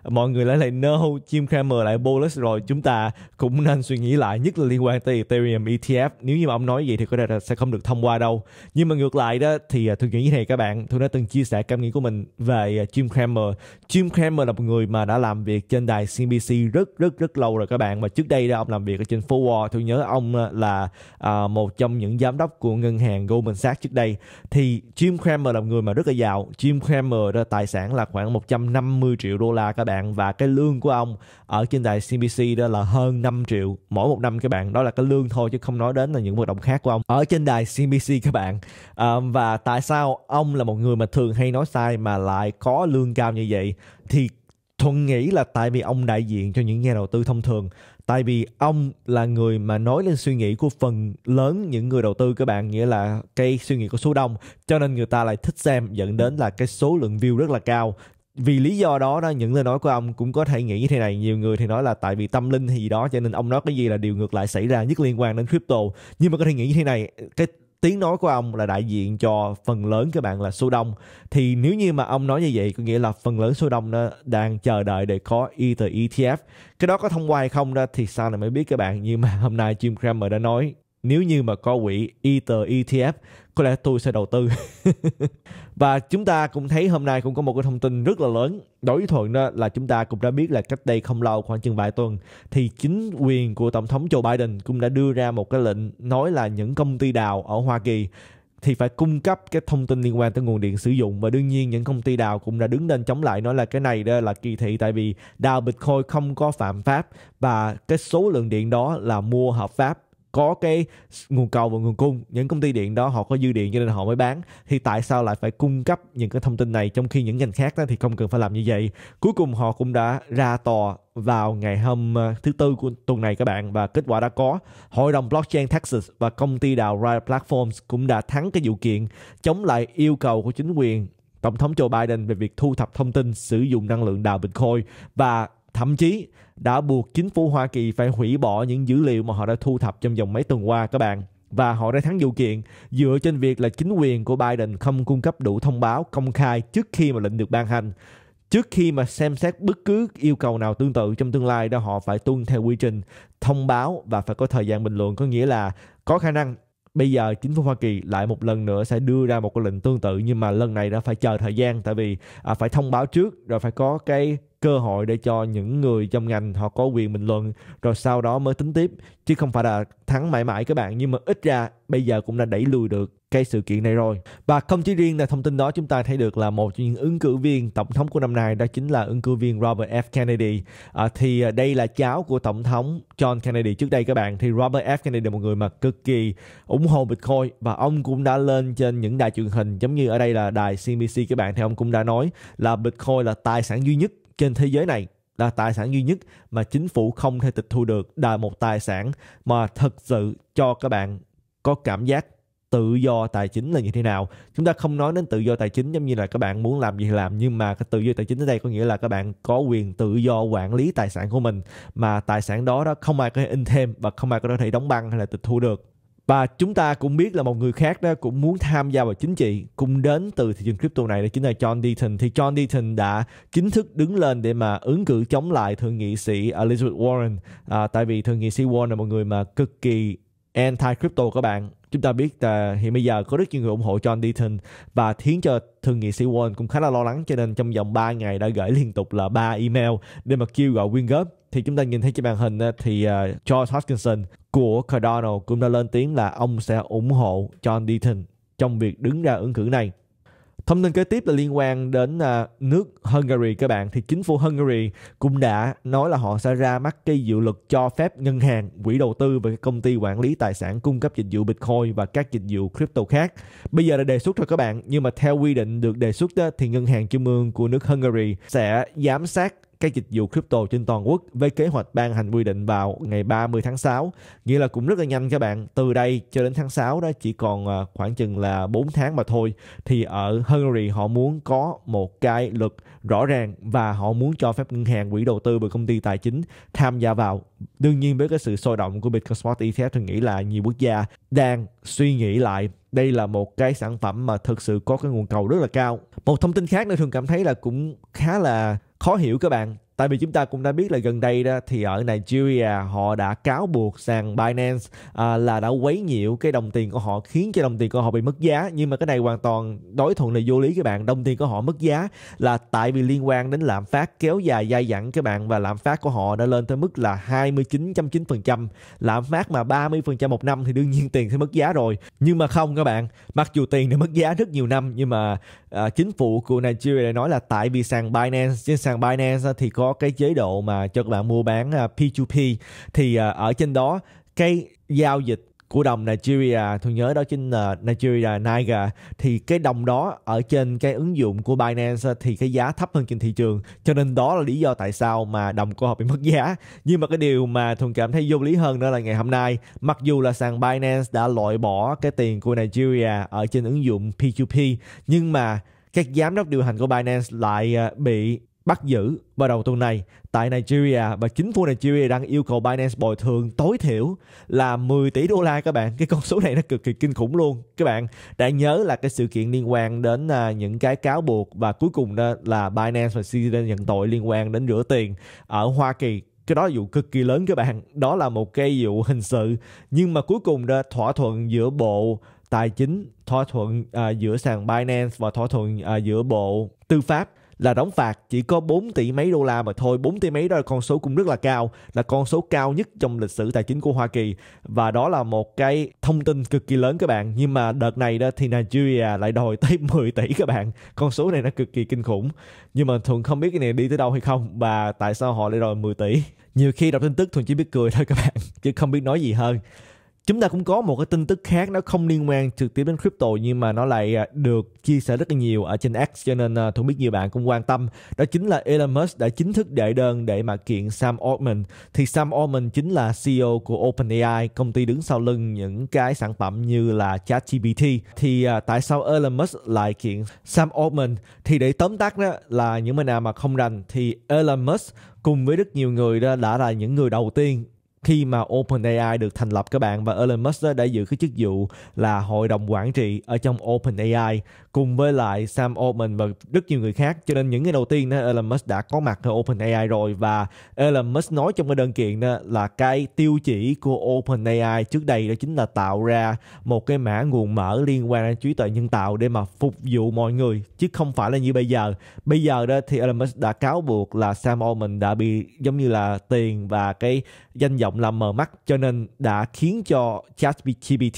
mọi người lại lại no Jim Cramer lại bullish rồi chúng ta cũng nên suy nghĩ lại nhất là liên quan tới Ethereum ETF nếu như mà ông nói vậy thì có thể là sẽ không được thông qua đâu nhưng mà ngược lại đó thì à, tôi nghĩ như thế này các bạn tôi đã từng chia sẻ cảm nghĩ của mình về à, Jim Cramer Jim Cramer là một người mà đã làm việc trên đài CNBC rất rất rất lâu rồi các bạn và trước đây đó ông làm việc ở trên Forward tôi nhớ ông à, là à, một trong những giám đốc của ngân hàng Goldman Sachs trước đây thì Jim Cramer là một người mà rất là giàu Jim Cramer đó, tài sản là khoảng 150 50 triệu đô la các bạn và cái lương của ông ở trên đài CBC đó là hơn 5 triệu mỗi một năm các bạn đó là cái lương thôi chứ không nói đến là những hoạt động khác của ông ở trên đài CBC các bạn à, và tại sao ông là một người mà thường hay nói sai mà lại có lương cao như vậy thì Thuận nghĩ là tại vì ông đại diện cho những nhà đầu tư thông thường Tại vì ông là người mà nói lên suy nghĩ của phần lớn những người đầu tư các bạn Nghĩa là cái suy nghĩ của số đông Cho nên người ta lại thích xem dẫn đến là cái số lượng view rất là cao vì lý do đó đó những lời nói của ông cũng có thể nghĩ như thế này nhiều người thì nói là tại vì tâm linh hay gì đó cho nên ông nói cái gì là điều ngược lại xảy ra nhất liên quan đến crypto nhưng mà có thể nghĩ như thế này cái tiếng nói của ông là đại diện cho phần lớn các bạn là số đông thì nếu như mà ông nói như vậy có nghĩa là phần lớn số đông đó đang chờ đợi để có Ether ETF cái đó có thông qua hay không đó thì sau này mới biết các bạn nhưng mà hôm nay Jim Cramer đã nói nếu như mà có quỹ Ether ETF có lẽ tôi sẽ đầu tư và chúng ta cũng thấy hôm nay cũng có một cái thông tin rất là lớn đối với thuận đó là chúng ta cũng đã biết là cách đây không lâu khoảng chừng vài tuần thì chính quyền của tổng thống Joe Biden cũng đã đưa ra một cái lệnh nói là những công ty đào ở Hoa Kỳ thì phải cung cấp cái thông tin liên quan tới nguồn điện sử dụng và đương nhiên những công ty đào cũng đã đứng lên chống lại nói là cái này đó là kỳ thị tại vì đào bitcoin không có phạm pháp và cái số lượng điện đó là mua hợp pháp có cái nguồn cầu và nguồn cung những công ty điện đó họ có dư điện cho nên họ mới bán thì tại sao lại phải cung cấp những cái thông tin này trong khi những ngành khác đó thì không cần phải làm như vậy cuối cùng họ cũng đã ra tòa vào ngày hôm ờ, thứ tư của tuần này các bạn và kết quả đã có hội đồng blockchain Texas và công ty đào Riot Platforms cũng đã thắng cái vụ kiện chống lại yêu cầu của chính quyền Tổng thống Joe Biden về việc thu thập thông tin sử dụng năng lượng đào Bitcoin và thậm chí đã buộc chính phủ Hoa Kỳ phải hủy bỏ những dữ liệu mà họ đã thu thập trong vòng mấy tuần qua các bạn và họ đã thắng vụ kiện dựa trên việc là chính quyền của Biden không cung cấp đủ thông báo công khai trước khi mà lệnh được ban hành trước khi mà xem xét bất cứ yêu cầu nào tương tự trong tương lai đó họ phải tuân theo quy trình thông báo và phải có thời gian bình luận có nghĩa là có khả năng bây giờ chính phủ Hoa Kỳ lại một lần nữa sẽ đưa ra một cái lệnh tương tự nhưng mà lần này đã phải chờ thời gian tại vì à, phải thông báo trước rồi phải có cái cơ hội để cho những người trong ngành họ có quyền bình luận rồi sau đó mới tính tiếp chứ không phải là thắng mãi mãi các bạn nhưng mà ít ra bây giờ cũng đã đẩy lùi được cái sự kiện này rồi và không chỉ riêng là thông tin đó chúng ta thấy được là một trong những ứng cử viên tổng thống của năm nay đó chính là ứng cử viên Robert F Kennedy à, thì à, đây là cháu của tổng thống John Kennedy trước đây các bạn thì Robert F Kennedy là một người mà cực kỳ ủng hộ Bitcoin và ông cũng đã lên trên những đài truyền hình giống như ở đây là đài CNBC các bạn thì ông cũng đã nói là Bitcoin là tài sản duy nhất trên thế giới này là tài sản duy nhất mà chính phủ không thể tịch thu được là một tài sản mà thật sự cho các bạn có cảm giác tự do tài chính là như thế nào chúng ta không nói đến tự do tài chính giống như là các bạn muốn làm gì thì làm nhưng mà cái tự do tài chính ở đây có nghĩa là các bạn có quyền tự do quản lý tài sản của mình mà tài sản đó đó không ai có thể in thêm và không ai có thể đóng băng hay là tịch thu được và chúng ta cũng biết là một người khác đó cũng muốn tham gia vào chính trị cũng đến từ thị trường crypto này đó chính là John Deaton thì John Deaton đã chính thức đứng lên để mà ứng cử chống lại thượng nghị sĩ Elizabeth Warren à, tại vì thượng nghị sĩ Warren là một người mà cực kỳ anti crypto các bạn chúng ta biết là hiện bây giờ có rất nhiều người ủng hộ John Deaton và khiến cho thượng nghị sĩ Warren cũng khá là lo lắng cho nên trong vòng 3 ngày đã gửi liên tục là ba email để mà kêu gọi quyên góp thì chúng ta nhìn thấy trên màn hình thì uh, George Hutchinson của Cardano cũng đã lên tiếng là ông sẽ ủng hộ John Deaton trong việc đứng ra ứng cử này. Thông tin kế tiếp là liên quan đến à, nước Hungary các bạn thì chính phủ Hungary cũng đã nói là họ sẽ ra mắt cái dự luật cho phép ngân hàng, quỹ đầu tư và các công ty quản lý tài sản cung cấp dịch vụ Bitcoin và các dịch vụ crypto khác. Bây giờ là đề xuất cho các bạn, nhưng mà theo quy định được đề xuất đó, thì ngân hàng trung ương của nước Hungary sẽ giám sát các dịch vụ crypto trên toàn quốc với kế hoạch ban hành quy định vào ngày 30 tháng 6. Nghĩa là cũng rất là nhanh các bạn. Từ đây cho đến tháng 6 đó chỉ còn à, khoảng chừng là 4 tháng mà thôi. Thì ở Hungary họ muốn có một cái luật rõ ràng và họ muốn cho phép ngân hàng quỹ đầu tư và công ty tài chính tham gia vào đương nhiên với cái sự sôi động của Bitcoin Spot ETF tôi nghĩ là nhiều quốc gia đang suy nghĩ lại đây là một cái sản phẩm mà thực sự có cái nguồn cầu rất là cao một thông tin khác nữa thường cảm thấy là cũng khá là khó hiểu các bạn tại vì chúng ta cũng đã biết là gần đây đó thì ở Nigeria họ đã cáo buộc sàn Binance à, là đã quấy nhiễu cái đồng tiền của họ khiến cho đồng tiền của họ bị mất giá nhưng mà cái này hoàn toàn đối thuận là vô lý các bạn đồng tiền của họ mất giá là tại vì liên quan đến lạm phát kéo dài dai dẳng các bạn và lạm phát của họ đã lên tới mức là 29.9% lạm phát mà 30% một năm thì đương nhiên tiền sẽ mất giá rồi nhưng mà không các bạn mặc dù tiền đã mất giá rất nhiều năm nhưng mà uh, chính phủ của Nigeria nói là tại vì sàn Binance trên sàn Binance thì có cái chế độ mà cho các bạn mua bán P2P ờ, thì uh, ở trên đó cái giao dịch của đồng Nigeria tôi nhớ đó chính là Nigeria Naira thì cái đồng đó ở trên cái ứng dụng của Binance thì cái giá thấp hơn trên thị trường cho nên đó là lý do tại sao mà đồng của họ bị mất giá nhưng mà cái điều mà Thuận cảm thấy vô lý hơn đó là ngày hôm nay mặc dù là sàn Binance đã loại bỏ cái tiền của Nigeria ở trên ứng dụng P2P nhưng mà các giám đốc điều hành của Binance lại à, bị bắt giữ vào đầu tuần này tại Nigeria và chính phủ Nigeria đang yêu cầu Binance bồi thường tối thiểu là 10 tỷ đô la các bạn. Cái con số này nó cực kỳ kinh khủng luôn. Các bạn đã nhớ là cái sự kiện liên quan đến à, những cái cáo buộc và cuối cùng đó là Binance và CZ nhận tội liên quan đến rửa tiền ở Hoa Kỳ cái đó là vụ cực kỳ lớn các bạn đó là một cái vụ hình sự nhưng mà cuối cùng ra thỏa thuận giữa bộ tài chính thỏa thuận uh, giữa sàn Binance và thỏa thuận uh, giữa bộ tư pháp là đóng phạt chỉ có 4 tỷ mấy đô la mà thôi. 4 tỷ mấy đó là con số cũng rất là cao, là con số cao nhất trong lịch sử tài chính của Hoa Kỳ và đó là một cái thông tin cực kỳ lớn các bạn. Nhưng mà đợt này đó thì Nigeria lại đòi tới 10 tỷ các bạn. Con số này nó cực kỳ kinh khủng. Nhưng mà thường không biết cái này đi tới đâu hay không và tại sao họ lại đòi 10 tỷ. Nhiều khi đọc tin tức thường chỉ biết cười thôi các bạn, chứ không biết nói gì hơn chúng ta cũng có một cái tin tức khác nó không liên quan trực tiếp đến crypto nhưng mà nó lại à, được chia sẻ rất là nhiều ở trên X cho nên tôi à, biết nhiều bạn cũng quan tâm đó chính là Elon Musk đã chính thức đệ đơn để mà kiện Sam Altman thì Sam Altman chính là CEO của OpenAI công ty đứng sau lưng những cái sản phẩm như là ChatGPT thì à, tại sao Elon Musk lại kiện Sam Altman thì để tóm tắt đó là những người nào mà không rành thì Elon Musk cùng với rất nhiều người đó đã là những người đầu tiên khi mà OpenAI được thành lập các bạn và Elon Musk đã giữ cái chức vụ là hội đồng quản trị ở trong OpenAI cùng với lại Sam Altman và rất nhiều người khác cho nên những ngày đầu tiên đó, Elon Musk đã có mặt ở OpenAI rồi và Elon Musk nói trong cái đơn kiện đó là cái tiêu chỉ của OpenAI trước đây đó chính là tạo ra một cái mã nguồn mở liên quan đến trí tuệ nhân tạo để mà phục vụ mọi người chứ không phải là như bây giờ bây giờ đó thì Elon Musk đã cáo buộc là Sam Altman đã bị giống như là tiền và cái danh vọng rộng là mờ mắt cho nên đã khiến cho ChatGPT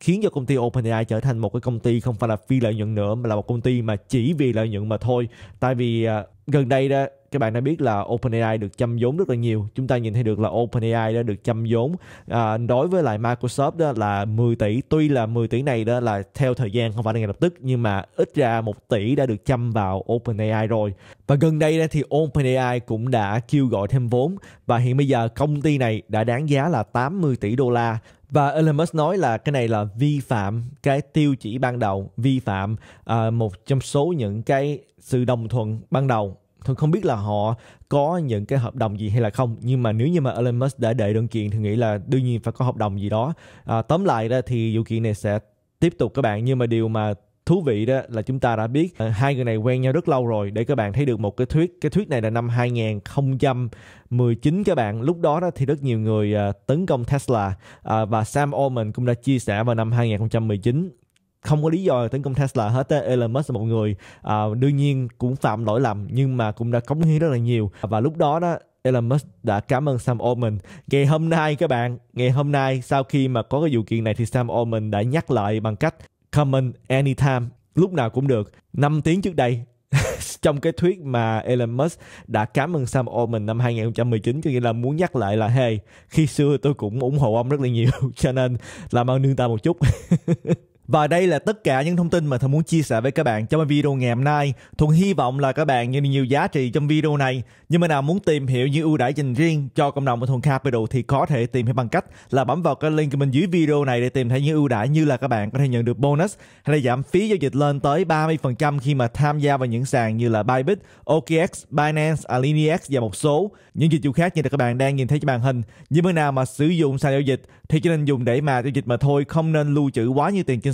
khiến cho công ty OpenAI trở thành một cái công ty không phải là phi lợi nhuận nữa mà là một công ty mà chỉ vì lợi nhuận mà thôi tại vì à, gần đây đó các bạn đã biết là OpenAI được chăm vốn rất là nhiều. Chúng ta nhìn thấy được là OpenAI đã được chăm vốn à, đối với lại Microsoft đó là 10 tỷ. Tuy là 10 tỷ này đó là theo thời gian không phải là ngay lập tức nhưng mà ít ra 1 tỷ đã được chăm vào OpenAI rồi. Và gần đây đó thì OpenAI cũng đã kêu gọi thêm vốn và hiện bây giờ công ty này đã đáng giá là 80 tỷ đô la và Elon Musk nói là cái này là vi phạm cái tiêu chỉ ban đầu vi phạm uh, một trong số những cái sự đồng thuận ban đầu tôi không biết là họ có những cái hợp đồng gì hay là không nhưng mà nếu như mà Elon Musk đã đệ đơn kiện thì nghĩ là đương nhiên phải có hợp đồng gì đó à, tóm lại ra thì vụ kiện này sẽ tiếp tục các bạn nhưng mà điều mà thú vị đó là chúng ta đã biết ờ, hai người này quen nhau rất lâu rồi để các bạn thấy được một cái thuyết cái thuyết này là năm 2019 các bạn lúc đó đó thì rất nhiều người ờ, tấn công Tesla ờ, và Sam Altman cũng đã chia sẻ vào năm 2019 không có lý do tấn công Tesla hết Elon Musk là một người đương nhiên cũng phạm lỗi lầm nhưng mà cũng đã cống hiến rất là nhiều và lúc đó đó Elon Musk đã cảm ơn Sam Altman. Ngày hôm nay các bạn, ngày hôm nay sau khi mà có cái vụ kiện này thì Sam Altman đã nhắc lại bằng cách comment anytime lúc nào cũng được 5 tiếng trước đây trong cái thuyết mà Elon Musk đã cảm ơn Sam Altman năm 2019 có nghĩa là muốn nhắc lại là hey khi xưa tôi cũng ủng hộ ông rất là nhiều cho nên làm ơn nương ta một chút Và đây là tất cả những thông tin mà Thuận muốn chia sẻ với các bạn trong video ngày hôm nay. Thuận hy vọng là các bạn nhận được nhiều giá trị trong video này. Nhưng mà nào muốn tìm hiểu những ưu đãi dành riêng cho cộng đồng của Thuận Capital thì có thể tìm hiểu bằng cách là bấm vào cái link của mình dưới video này để tìm thấy những ưu đãi như là các bạn có thể nhận được bonus hay là giảm phí giao dịch lên tới 30% khi mà tham gia vào những sàn như là Bybit, OKX, Binance, Alinex và một số những dịch vụ khác như là các bạn đang nhìn thấy trên màn hình. Nhưng mà nào mà sử dụng sàn giao dịch thì chỉ nên dùng để mà giao dịch mà thôi, không nên lưu trữ quá nhiều tiền trên